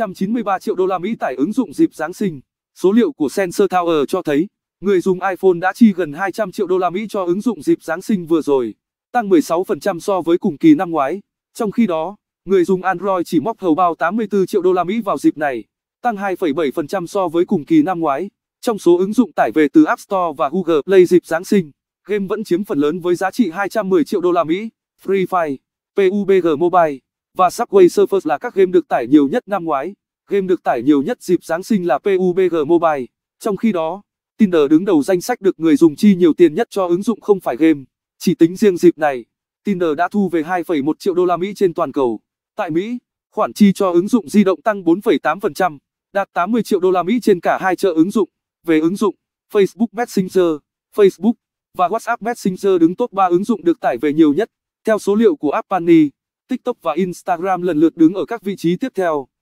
193 triệu đô la Mỹ tải ứng dụng dịp Giáng sinh. Số liệu của Sensor Tower cho thấy, người dùng iPhone đã chi gần 200 triệu đô la Mỹ cho ứng dụng dịp Giáng sinh vừa rồi, tăng 16% so với cùng kỳ năm ngoái. Trong khi đó, người dùng Android chỉ móc hầu bao 84 triệu đô la Mỹ vào dịp này, tăng 2,7% so với cùng kỳ năm ngoái. Trong số ứng dụng tải về từ App Store và Google Play dịp Giáng sinh, game vẫn chiếm phần lớn với giá trị 210 triệu đô la Mỹ. Free Fire, PUBG Mobile và Subway Surfers là các game được tải nhiều nhất năm ngoái. Game được tải nhiều nhất dịp Giáng sinh là PUBG Mobile. Trong khi đó, Tinder đứng đầu danh sách được người dùng chi nhiều tiền nhất cho ứng dụng không phải game. Chỉ tính riêng dịp này, Tinder đã thu về 2,1 triệu đô la Mỹ trên toàn cầu. Tại Mỹ, khoản chi cho ứng dụng di động tăng 4,8%, đạt 80 triệu đô la Mỹ trên cả hai chợ ứng dụng. Về ứng dụng, Facebook Messenger, Facebook và WhatsApp Messenger đứng top 3 ứng dụng được tải về nhiều nhất, theo số liệu của App Annie. TikTok và Instagram lần lượt đứng ở các vị trí tiếp theo.